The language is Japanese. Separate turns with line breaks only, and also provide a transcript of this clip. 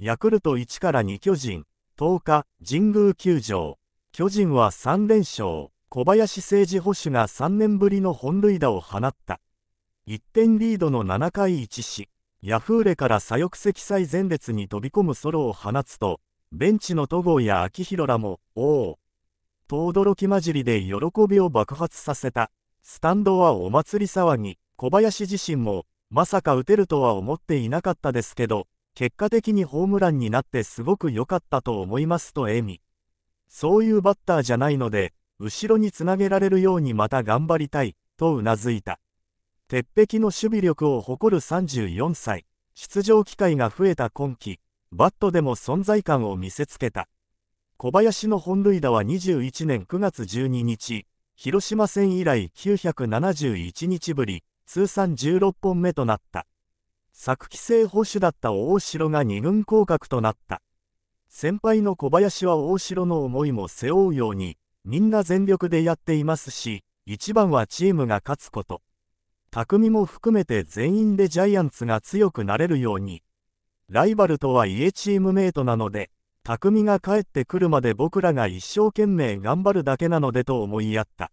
ヤクルト1から2巨人、10日、神宮球場。巨人は3連勝、小林誠治捕手が3年ぶりの本塁打を放った。1点リードの7回1死、ヤフーレから左翼積載前列に飛び込むソロを放つと、ベンチの戸郷や秋広らも、おお、と驚き混じりで喜びを爆発させた。スタンドはお祭り騒ぎ、小林自身も、まさか打てるとは思っていなかったですけど、結果的にホームランになってすごく良かったと思いますと笑み。そういうバッターじゃないので、後ろにつなげられるようにまた頑張りたい、とうなずいた。鉄壁の守備力を誇る34歳、出場機会が増えた今季、バットでも存在感を見せつけた。小林の本塁打は21年9月12日、広島戦以来971日ぶり、通算16本目となった。作規制保守だった大城が2軍降格となった先輩の小林は大城の思いも背負うようにみんな全力でやっていますし一番はチームが勝つこと匠も含めて全員でジャイアンツが強くなれるようにライバルとはいえチームメイトなので匠が帰ってくるまで僕らが一生懸命頑張るだけなのでと思いやった